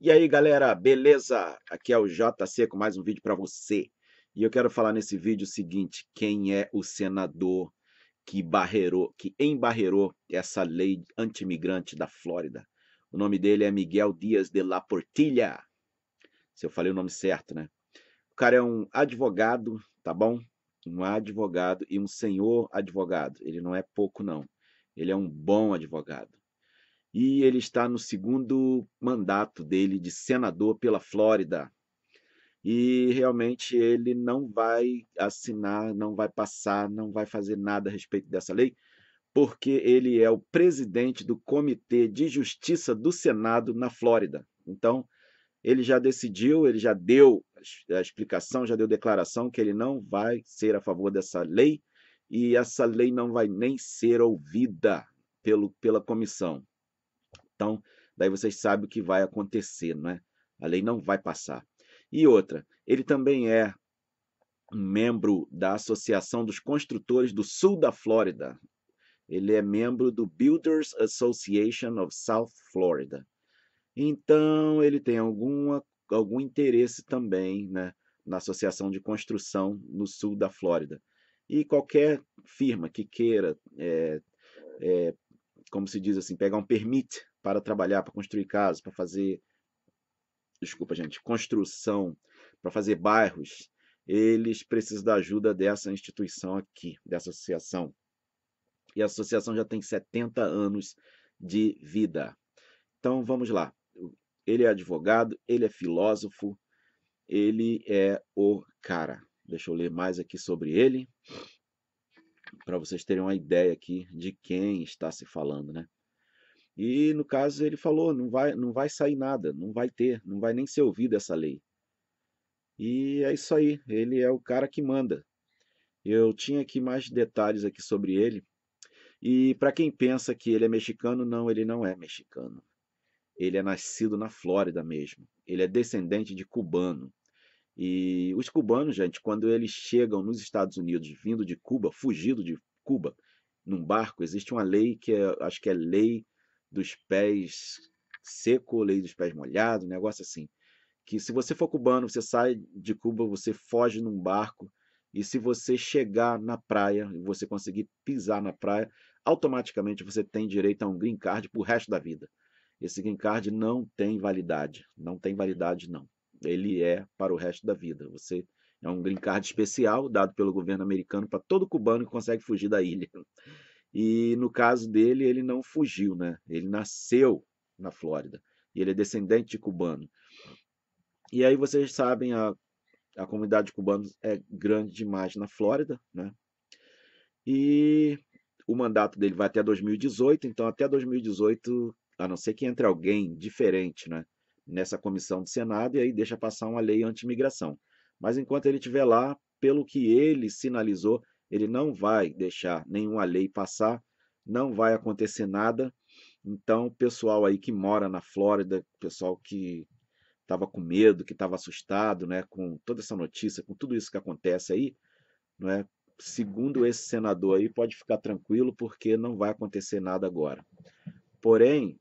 E aí, galera, beleza? Aqui é o JC com mais um vídeo para você. E eu quero falar nesse vídeo o seguinte: quem é o senador que barreirou, que embarreirou essa lei anti-migrante da Flórida? O nome dele é Miguel Dias de La Portilha. Se eu falei o nome certo, né? O cara é um advogado, tá bom? Um advogado e um senhor advogado. Ele não é pouco, não. Ele é um bom advogado e ele está no segundo mandato dele de senador pela Flórida. E realmente ele não vai assinar, não vai passar, não vai fazer nada a respeito dessa lei, porque ele é o presidente do Comitê de Justiça do Senado na Flórida. Então, ele já decidiu, ele já deu a explicação, já deu declaração que ele não vai ser a favor dessa lei e essa lei não vai nem ser ouvida pelo, pela comissão. Então, daí vocês sabem o que vai acontecer, não é? A lei não vai passar. E outra, ele também é membro da Associação dos Construtores do Sul da Flórida. Ele é membro do Builders Association of South Florida. Então, ele tem alguma, algum interesse também né, na Associação de Construção no Sul da Flórida. E qualquer firma que queira é, é, como se diz assim, pegar um permit para trabalhar, para construir casas, para fazer, desculpa gente, construção, para fazer bairros, eles precisam da ajuda dessa instituição aqui, dessa associação. E a associação já tem 70 anos de vida. Então vamos lá. Ele é advogado, ele é filósofo, ele é o cara. Deixa eu ler mais aqui sobre ele para vocês terem uma ideia aqui de quem está se falando, né? E no caso ele falou, não vai, não vai sair nada, não vai ter, não vai nem ser ouvida essa lei. E é isso aí, ele é o cara que manda. Eu tinha aqui mais detalhes aqui sobre ele. E para quem pensa que ele é mexicano, não, ele não é mexicano. Ele é nascido na Flórida mesmo. Ele é descendente de cubano. E os cubanos, gente, quando eles chegam nos Estados Unidos, vindo de Cuba, fugido de Cuba, num barco, existe uma lei que é, acho que é lei dos pés seco, lei dos pés molhados, um negócio assim. Que se você for cubano, você sai de Cuba, você foge num barco, e se você chegar na praia, você conseguir pisar na praia, automaticamente você tem direito a um green card pro resto da vida. Esse green card não tem validade, não tem validade não ele é para o resto da vida. Você é um green card especial dado pelo governo americano para todo cubano que consegue fugir da ilha. E no caso dele, ele não fugiu, né? Ele nasceu na Flórida e ele é descendente de cubano. E aí vocês sabem, a, a comunidade de é grande demais na Flórida, né? E o mandato dele vai até 2018, então até 2018, a não ser que entre alguém diferente, né? nessa comissão do Senado e aí deixa passar uma lei anti-imigração. Mas enquanto ele estiver lá, pelo que ele sinalizou, ele não vai deixar nenhuma lei passar, não vai acontecer nada. Então, pessoal aí que mora na Flórida, pessoal que estava com medo, que estava assustado, né, com toda essa notícia, com tudo isso que acontece aí, não é? Segundo esse senador aí, pode ficar tranquilo porque não vai acontecer nada agora. Porém,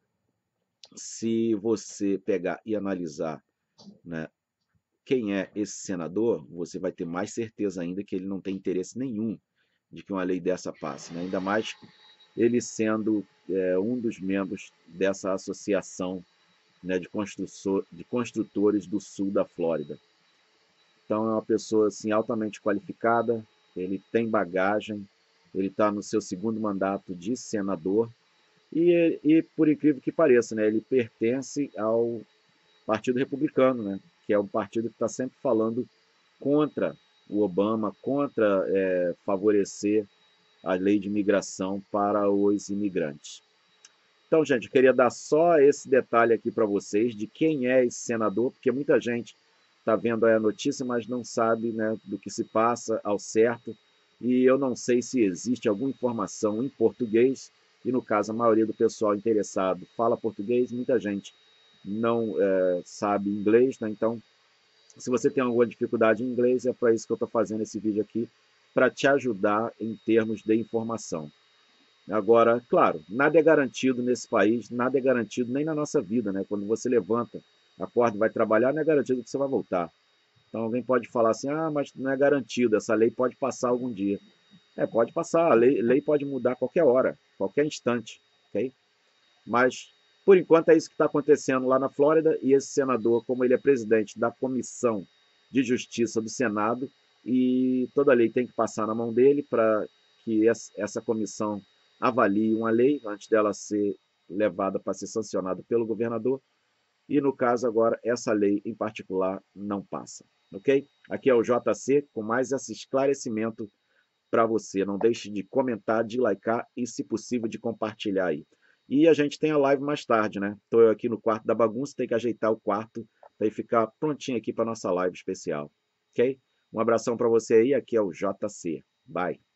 se você pegar e analisar né, quem é esse senador, você vai ter mais certeza ainda que ele não tem interesse nenhum de que uma lei dessa passe, né? ainda mais ele sendo é, um dos membros dessa associação né, de, de construtores do sul da Flórida. Então é uma pessoa assim, altamente qualificada, ele tem bagagem, ele está no seu segundo mandato de senador, e, e por incrível que pareça, né, ele pertence ao Partido Republicano, né, que é um partido que está sempre falando contra o Obama, contra é, favorecer a lei de imigração para os imigrantes. Então, gente, eu queria dar só esse detalhe aqui para vocês de quem é esse senador, porque muita gente está vendo aí a notícia, mas não sabe né, do que se passa ao certo. E eu não sei se existe alguma informação em português e no caso a maioria do pessoal interessado fala português, muita gente não é, sabe inglês, né? então se você tem alguma dificuldade em inglês, é para isso que eu estou fazendo esse vídeo aqui, para te ajudar em termos de informação. Agora, claro, nada é garantido nesse país, nada é garantido nem na nossa vida, né? Quando você levanta, acorda e vai trabalhar, não é garantido que você vai voltar. Então alguém pode falar assim, ah, mas não é garantido, essa lei pode passar algum dia. É, pode passar, a lei, lei pode mudar a qualquer hora, qualquer instante, ok? Mas, por enquanto, é isso que está acontecendo lá na Flórida e esse senador, como ele é presidente da Comissão de Justiça do Senado, e toda lei tem que passar na mão dele para que essa comissão avalie uma lei antes dela ser levada para ser sancionada pelo governador. E no caso agora, essa lei em particular não passa. Ok? Aqui é o JC com mais esse esclarecimento para você. Não deixe de comentar, de likear e, se possível, de compartilhar aí. E a gente tem a live mais tarde, né? Estou eu aqui no quarto da bagunça, tem que ajeitar o quarto para ficar prontinho aqui para nossa live especial, ok? Um abração para você aí, aqui é o JC. Bye.